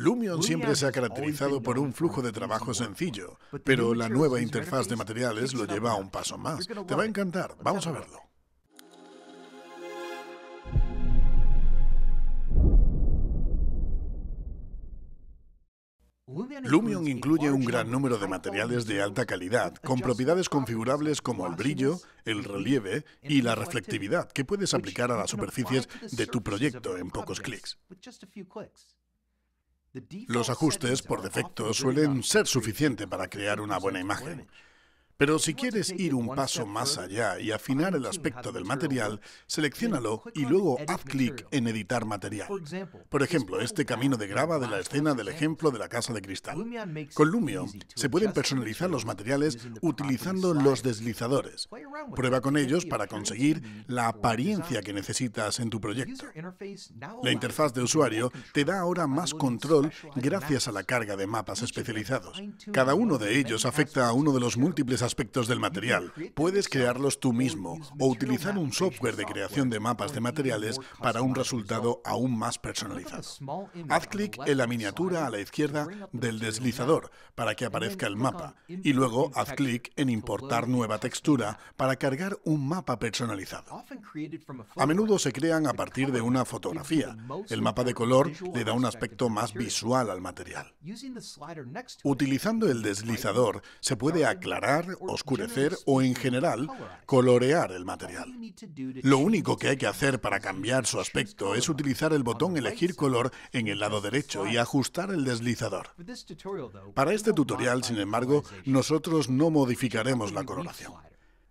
Lumion siempre se ha caracterizado por un flujo de trabajo sencillo, pero la nueva interfaz de materiales lo lleva a un paso más. Te va a encantar, vamos a verlo. Lumion incluye un gran número de materiales de alta calidad, con propiedades configurables como el brillo, el relieve y la reflectividad que puedes aplicar a las superficies de tu proyecto en pocos clics. Los ajustes por defecto suelen ser suficientes para crear una buena imagen. Pero si quieres ir un paso más allá y afinar el aspecto del material, seleccionalo y luego haz clic en editar material. Por ejemplo, este camino de grava de la escena del ejemplo de la casa de cristal. Con Lumio se pueden personalizar los materiales utilizando los deslizadores. Prueba con ellos para conseguir la apariencia que necesitas en tu proyecto. La interfaz de usuario te da ahora más control gracias a la carga de mapas especializados. Cada uno de ellos afecta a uno de los múltiples aspectos del material. Puedes crearlos tú mismo o utilizar un software de creación de mapas de materiales para un resultado aún más personalizado. Haz clic en la miniatura a la izquierda del deslizador para que aparezca el mapa y luego haz clic en Importar nueva textura para cargar un mapa personalizado. A menudo se crean a partir de una fotografía. El mapa de color le da un aspecto más visual al material. Utilizando el deslizador se puede aclarar oscurecer o en general colorear el material. Lo único que hay que hacer para cambiar su aspecto es utilizar el botón elegir color en el lado derecho y ajustar el deslizador. Para este tutorial, sin embargo, nosotros no modificaremos la coloración.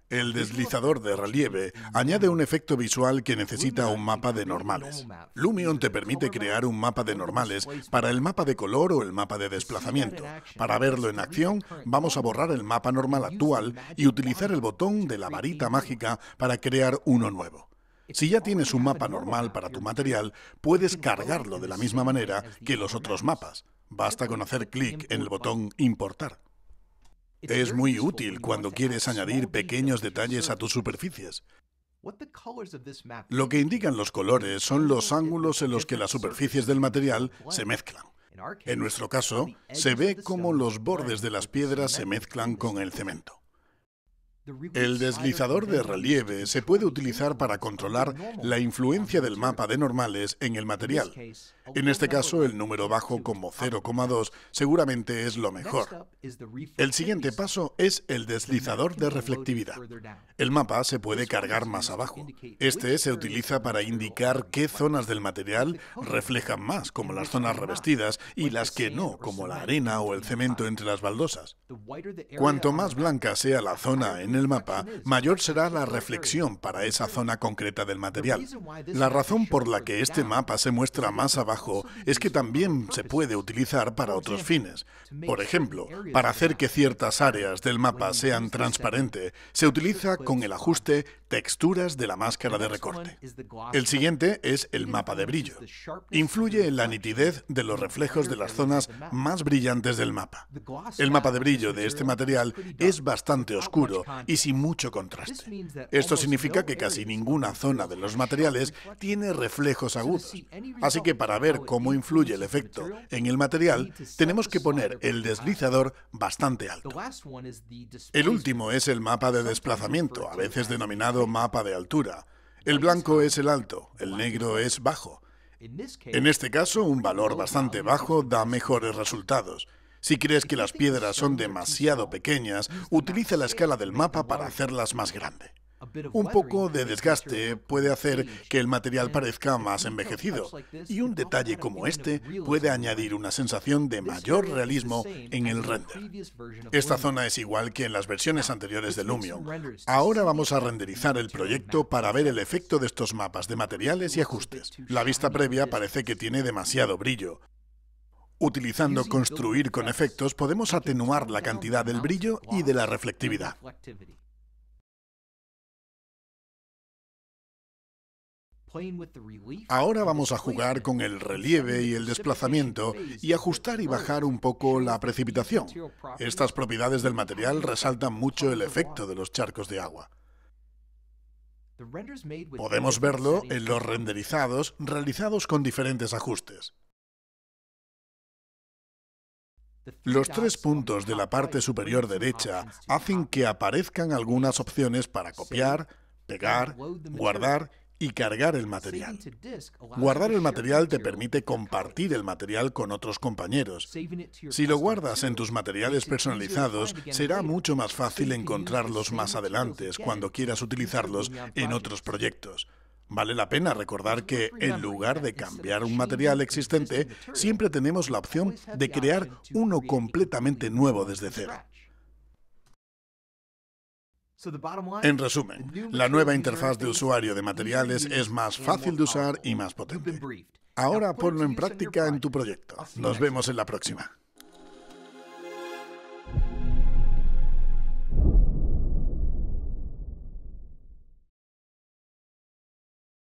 El deslizador de relieve mm. añade un efecto visual que necesita un mapa de normales. Lumion te permite crear un mapa de normales para el mapa de color o el mapa de desplazamiento. Para verlo en acción, vamos a borrar el mapa normal actual y utilizar el botón de la varita mágica para crear uno nuevo. Si ya tienes un mapa normal para tu material, puedes cargarlo de la misma manera que los otros mapas. Basta con hacer clic en el botón Importar. Es muy útil cuando quieres añadir pequeños detalles a tus superficies. Lo que indican los colores son los ángulos en los que las superficies del material se mezclan. En nuestro caso, se ve cómo los bordes de las piedras se mezclan con el cemento. El deslizador de relieve se puede utilizar para controlar la influencia del mapa de normales en el material. En este caso, el número bajo como 0,2 seguramente es lo mejor. El siguiente paso es el deslizador de reflectividad. El mapa se puede cargar más abajo. Este se utiliza para indicar qué zonas del material reflejan más, como las zonas revestidas, y las que no, como la arena o el cemento entre las baldosas. Cuanto más blanca sea la zona en el el mapa, mayor será la reflexión para esa zona concreta del material. La razón por la que este mapa se muestra más abajo es que también se puede utilizar para otros fines. Por ejemplo, para hacer que ciertas áreas del mapa sean transparentes, se utiliza con el ajuste texturas de la máscara de recorte. El siguiente es el mapa de brillo. Influye en la nitidez de los reflejos de las zonas más brillantes del mapa. El mapa de brillo de este material es bastante oscuro y sin mucho contraste. Esto significa que casi ninguna zona de los materiales tiene reflejos agudos. Así que para ver cómo influye el efecto en el material, tenemos que poner el deslizador bastante alto. El último es el mapa de desplazamiento, a veces denominado mapa de altura. El blanco es el alto, el negro es bajo. En este caso, un valor bastante bajo da mejores resultados si crees que las piedras son demasiado pequeñas, utiliza la escala del mapa para hacerlas más grande. Ah, un poco de desgaste puede hacer que el material parezca más envejecido, y un detalle como este puede añadir una sensación de mayor realismo en el render. Esta zona es igual que en las versiones ah, anteriores de Lumion. Ahora vamos a renderizar el proyecto para ver el efecto de estos mapas de materiales y ajustes. La vista previa parece que tiene demasiado brillo, Utilizando construir con efectos podemos atenuar la cantidad del brillo y de la reflectividad. Ahora vamos a jugar con el relieve y el desplazamiento y ajustar y bajar un poco la precipitación. Estas propiedades del material resaltan mucho el efecto de los charcos de agua. Podemos verlo en los renderizados realizados con diferentes ajustes. Los tres puntos de la parte superior derecha hacen que aparezcan algunas opciones para copiar, pegar, guardar y cargar el material. Guardar el material te permite compartir el material con otros compañeros. Si lo guardas en tus materiales personalizados, será mucho más fácil encontrarlos más adelante cuando quieras utilizarlos en otros proyectos. Vale la pena recordar que en lugar de cambiar un material existente, siempre tenemos la opción de crear uno completamente nuevo desde cero. En resumen, la nueva interfaz de usuario de materiales es más fácil de usar y más potente. Ahora ponlo en práctica en tu proyecto. Nos vemos en la próxima.